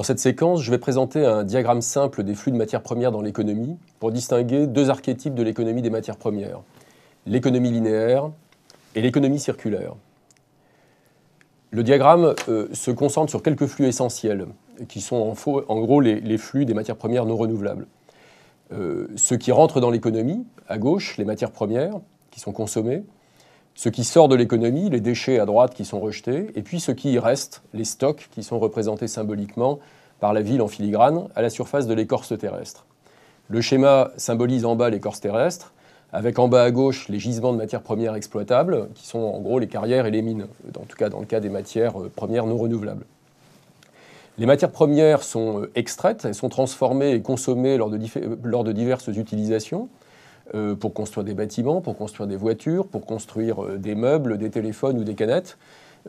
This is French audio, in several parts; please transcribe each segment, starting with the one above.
Dans cette séquence, je vais présenter un diagramme simple des flux de matières premières dans l'économie pour distinguer deux archétypes de l'économie des matières premières, l'économie linéaire et l'économie circulaire. Le diagramme euh, se concentre sur quelques flux essentiels, qui sont en, gros les, flux des matières premières non renouvelables. Euh, ceux qui rentrent dans l'économie, à gauche, les matières premières, qui sont consommées, ce qui sort de l'économie, les déchets à droite qui sont rejetés, et puis ce qui y reste, les stocks qui sont représentés symboliquement par la ville en filigrane à la surface de l'écorce terrestre. Le schéma symbolise en bas l'écorce terrestre, avec en bas à gauche les gisements de matières premières exploitables, qui sont en gros les carrières et les mines, en tout cas dans le cas des matières euh, premières non renouvelables. Les matières premières sont euh, extraites, elles sont transformées et consommées lors de, lors de diverses utilisations. Euh, pour construire des bâtiments, pour construire des voitures, pour construire euh, des meubles, des téléphones ou des canettes.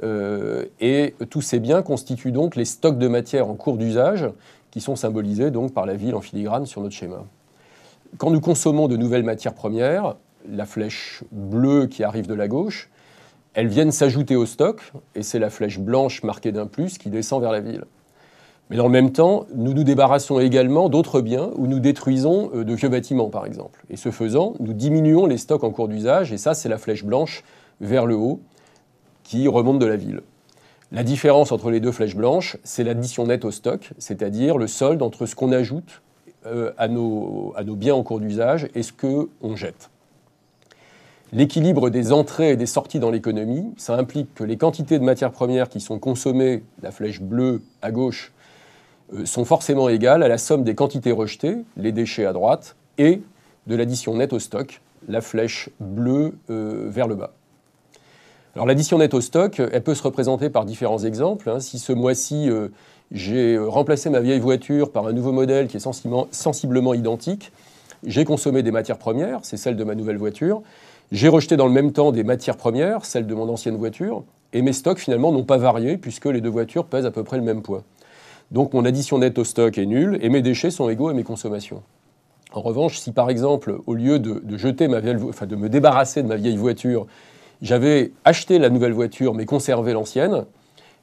Euh, et tous ces biens constituent donc les stocks de matières en cours d'usage qui sont symbolisés donc par la ville en filigrane sur notre schéma. Quand nous consommons de nouvelles matières premières, la flèche bleue qui arrive de la gauche, elles viennent s'ajouter au stock, et c'est la flèche blanche marquée d'un plus qui descend vers la ville. Mais dans le même temps, nous nous débarrassons également d'autres biens où nous détruisons euh, de vieux bâtiments, par exemple. Et ce faisant, nous diminuons les stocks en cours d'usage, et ça, c'est la flèche blanche vers le haut qui remonte de la ville. La différence entre les deux flèches blanches, c'est l'addition nette au stock, c'est-à-dire le solde entre ce qu'on ajoute euh, à, nos, à nos biens en cours d'usage et ce qu'on jette. L'équilibre des entrées et des sorties dans l'économie, ça implique que les quantités de matières premières qui sont consommées, la flèche bleue à gauche, euh, sont forcément égales à la somme des quantités rejetées, les déchets à droite, et de l'addition nette au stock, la flèche bleue euh, vers le bas. Alors l'addition nette au stock, elle peut se représenter par différents exemples. Hein. Si ce mois-ci, euh, j'ai remplacé ma vieille voiture par un nouveau modèle qui est sensiblement, sensiblement identique, j'ai consommé des matières premières, c'est celle de ma nouvelle voiture, j'ai rejeté dans le même temps des matières premières, celles de mon ancienne voiture, et mes stocks finalement n'ont pas varié puisque les deux voitures pèsent à peu près le même poids. Donc mon addition nette au stock est nulle et mes déchets sont égaux à mes consommations. En revanche, si par exemple, au lieu de, jeter ma vieille, de me débarrasser de ma vieille voiture, j'avais acheté la nouvelle voiture mais conservé l'ancienne,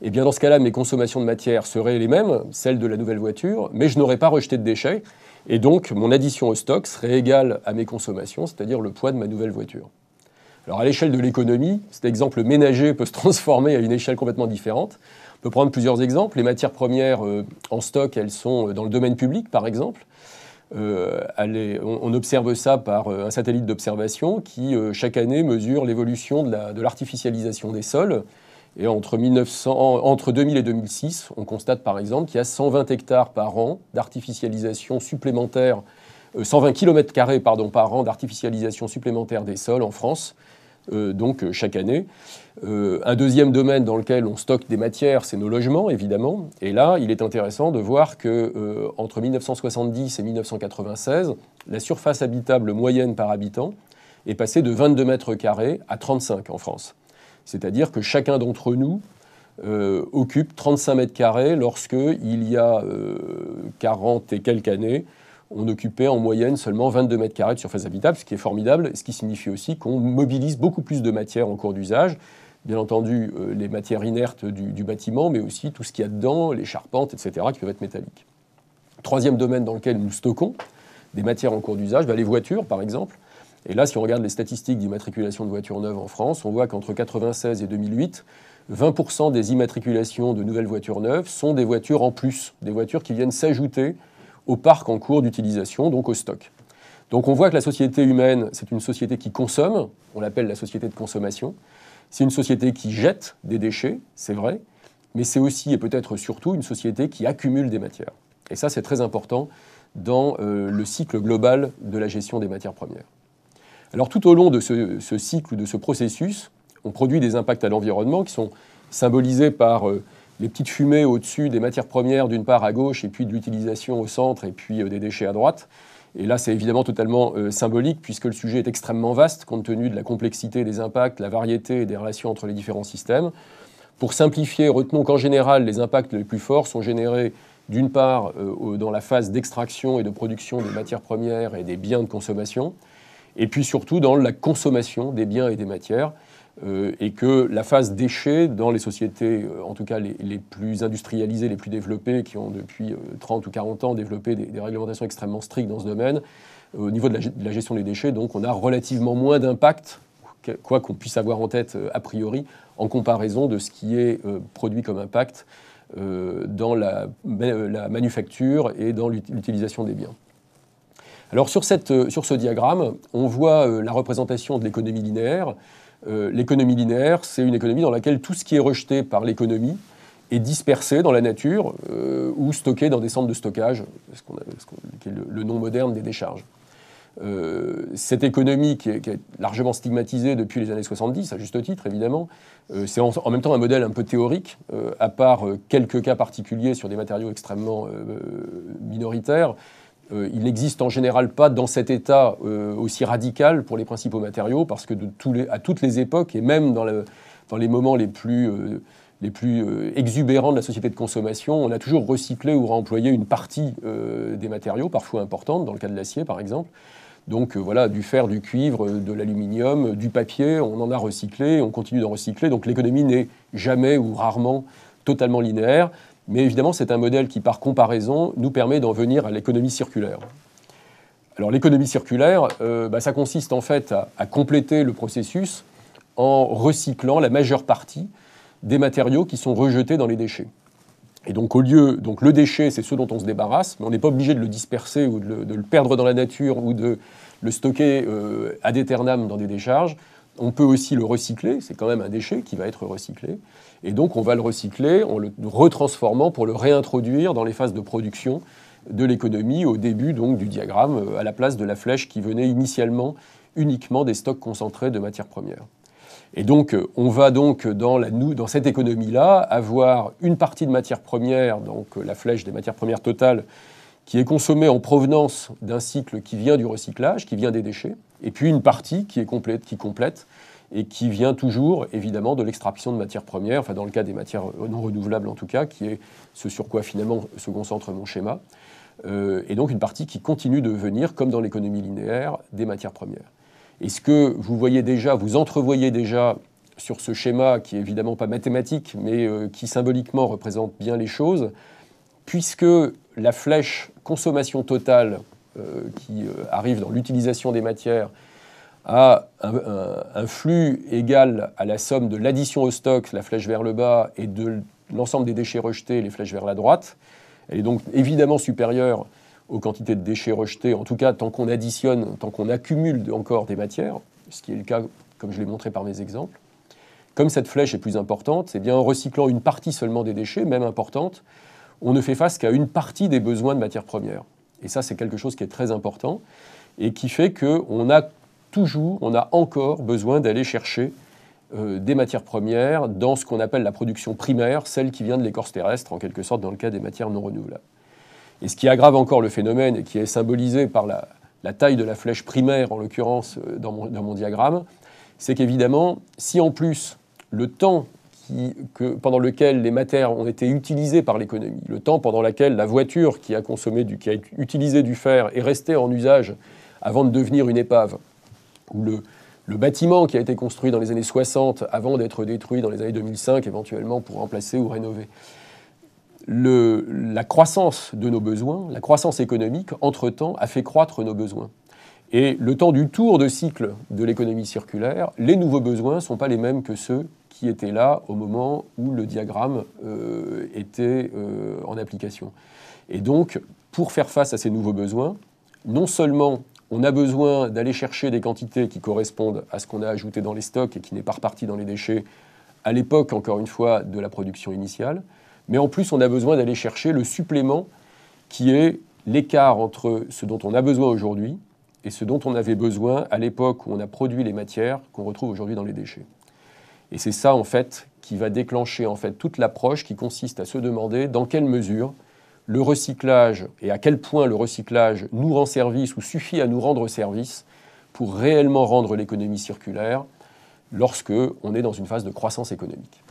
eh bien dans ce cas-là, mes consommations de matière seraient les mêmes, celles de la nouvelle voiture, mais je n'aurais pas rejeté de déchets, et donc mon addition au stock serait égale à mes consommations, c'est-à-dire le poids de ma nouvelle voiture. Alors à l'échelle de l'économie, cet exemple ménager peut se transformer à une échelle complètement différente. On peut prendre plusieurs exemples. Les matières premières euh, en stock, elles sont euh, dans le domaine public, par exemple. Euh, on, observe ça par un satellite d'observation qui, chaque année, mesure l'évolution de l'artificialisation des sols. Et entre, 2000 et 2006, on constate par exemple qu'il y a 120 hectares par an d'artificialisation supplémentaire 120 km pardon, par an d'artificialisation supplémentaire des sols en France, euh, donc euh, chaque année. Euh, un deuxième domaine dans lequel on stocke des matières, c'est nos logements, évidemment. Et là, il est intéressant de voir que entre 1970 et 1996, la surface habitable moyenne par habitant est passée de 22 mètres carrés à 35 en France. C'est-à-dire que chacun d'entre nous occupe 35 mètres carrés lorsque, il y a 40 et quelques années, on occupait en moyenne seulement 22 mètres carrés de surface habitable, ce qui est formidable, ce qui signifie aussi qu'on mobilise beaucoup plus de matières en cours d'usage. Bien entendu, euh, les matières inertes du, bâtiment, mais aussi tout ce qu'il y a dedans, les charpentes, etc., qui peuvent être métalliques. Troisième domaine dans lequel nous stockons des matières en cours d'usage, bah, les voitures, par exemple. Et là, si on regarde les statistiques d'immatriculation de voitures neuves en France, on voit qu'entre 1996 et 2008, 20% des immatriculations de nouvelles voitures neuves sont des voitures en plus, des voitures qui viennent s'ajouter au parc en cours d'utilisation, donc au stock. Donc on voit que la société humaine, c'est une société qui consomme, on l'appelle la société de consommation, c'est une société qui jette des déchets, c'est vrai, mais c'est aussi et peut-être surtout une société qui accumule des matières. Et ça, c'est très important dans euh, le cycle global de la gestion des matières premières. Alors tout au long de ce, cycle de ce processus, on produit des impacts à l'environnement qui sont symbolisés par euh, les petites fumées au-dessus des matières premières d'une part à gauche et puis de l'utilisation au centre et puis euh, des déchets à droite. Et là, c'est évidemment totalement euh, symbolique puisque le sujet est extrêmement vaste compte tenu de la complexité des impacts, la variété des relations entre les différents systèmes. Pour simplifier, retenons qu'en général, les impacts les plus forts sont générés d'une part euh, dans la phase d'extraction et de production des matières premières et des biens de consommation, et puis surtout dans la consommation des biens et des matières. Euh, et que la phase déchets dans les sociétés, euh, en tout cas les, plus industrialisées, les plus développées, qui ont depuis 30 euh, ou 40 ans développé des, réglementations extrêmement strictes dans ce domaine, au niveau de la, gestion des déchets, donc on a relativement moins d'impact, quoi qu'on puisse avoir en tête a priori, en comparaison de ce qui est produit comme impact dans la, manufacture et dans l'utilisation des biens. Alors sur, cette, sur, ce diagramme, on voit la représentation de l'économie linéaire euh, l'économie linéaire, c'est une économie dans laquelle tout ce qui est rejeté par l'économie est dispersé dans la nature euh, ou stocké dans des centres de stockage, ce qu'on est le, nom moderne des décharges. Euh, cette économie qui est, largement stigmatisée depuis les années 70, à juste titre évidemment, c'est en, même temps un modèle un peu théorique, à part quelques cas particuliers sur des matériaux extrêmement minoritaires. Euh, il n'existe en général pas dans cet état euh, aussi radical pour les principaux matériaux, parce que à toutes les époques, et même dans, les moments les plus, euh, les plus exubérants de la société de consommation, on a toujours recyclé ou réemployé une partie des matériaux, parfois importante, dans le cas de l'acier par exemple. Donc voilà, du fer, du cuivre, de l'aluminium, du papier, on en a recyclé, on continue d'en recycler. Donc l'économie n'est jamais ou rarement totalement linéaire. Mais évidemment, c'est un modèle qui, par comparaison, nous permet d'en venir à l'économie circulaire. Alors l'économie circulaire, euh, bah, ça consiste en fait à, compléter le processus en recyclant la majeure partie des matériaux qui sont rejetés dans les déchets. Et donc au lieu, le déchet, c'est ce dont on se débarrasse, mais on n'est pas obligé de le disperser ou de le, perdre dans la nature ou de le stocker à euh, ad aeternam dans des décharges. On peut aussi le recycler, c'est quand même un déchet qui va être recyclé. Et donc on va le recycler en le retransformant pour le réintroduire dans les phases de production de l'économie au début donc du diagramme euh, à la place de la flèche qui venait initialement uniquement des stocks concentrés de matières premières. Et donc euh, on va donc dans, dans cette économie-là avoir une partie de matières premières, donc euh, la flèche des matières premières totales, qui est consommée en provenance d'un cycle qui vient du recyclage, qui vient des déchets et puis une partie qui est complète, qui complète, et qui vient toujours évidemment de l'extraction de matières premières, enfin dans le cas des matières non renouvelables en tout cas, qui est ce sur quoi finalement se concentre mon schéma, euh, et donc une partie qui continue de venir, comme dans l'économie linéaire, des matières premières. Et ce que vous voyez déjà, vous entrevoyez déjà sur ce schéma qui est évidemment pas mathématique, mais euh, qui symboliquement représente bien les choses, puisque la flèche consommation totale euh, qui euh, arrive dans l'utilisation des matières à un, flux égal à la somme de l'addition au stock, la flèche vers le bas, et de l'ensemble des déchets rejetés, les flèches vers la droite. Elle est donc évidemment supérieure aux quantités de déchets rejetés, en tout cas tant qu'on additionne, tant qu'on accumule encore des matières, ce qui est le cas comme je l'ai montré par mes exemples. Comme cette flèche est plus importante, c'est eh bien en recyclant une partie seulement des déchets, même importante, on ne fait face qu'à une partie des besoins de matières premières. Et ça, c'est quelque chose qui est très important et qui fait qu'on a toujours, on a encore besoin d'aller chercher euh, des matières premières dans ce qu'on appelle la production primaire, celle qui vient de l'écorce terrestre, en quelque sorte dans le cas des matières non renouvelables. Et ce qui aggrave encore le phénomène et qui est symbolisé par la, taille de la flèche primaire, en l'occurrence euh, dans mon, dans mon diagramme, c'est qu'évidemment, si en plus le temps que, pendant lequel les matières ont été utilisées par l'économie, le temps pendant lequel la voiture qui a, consommé du, utilisé du fer est restée en usage avant de devenir une épave, ou le, bâtiment qui a été construit dans les années 60 avant d'être détruit dans les années 2005 éventuellement pour remplacer ou rénover. Le, la croissance de nos besoins, la croissance économique, entre-temps, a fait croître nos besoins. Et le temps du tour de cycle de l'économie circulaire, les nouveaux besoins ne sont pas les mêmes que ceux qui était là au moment où le diagramme euh, était euh, en application. Et donc, pour faire face à ces nouveaux besoins, non seulement on a besoin d'aller chercher des quantités qui correspondent à ce qu'on a ajouté dans les stocks et qui n'est pas reparti dans les déchets à l'époque, encore une fois, de la production initiale, mais en plus, on a besoin d'aller chercher le supplément qui est l'écart entre ce dont on a besoin aujourd'hui et ce dont on avait besoin à l'époque où on a produit les matières qu'on retrouve aujourd'hui dans les déchets. Et c'est ça, en fait, qui va déclencher en fait toute l'approche qui consiste à se demander dans quelle mesure le recyclage et à quel point le recyclage nous rend service ou suffit à nous rendre service pour réellement rendre l'économie circulaire lorsque on est dans une phase de croissance économique.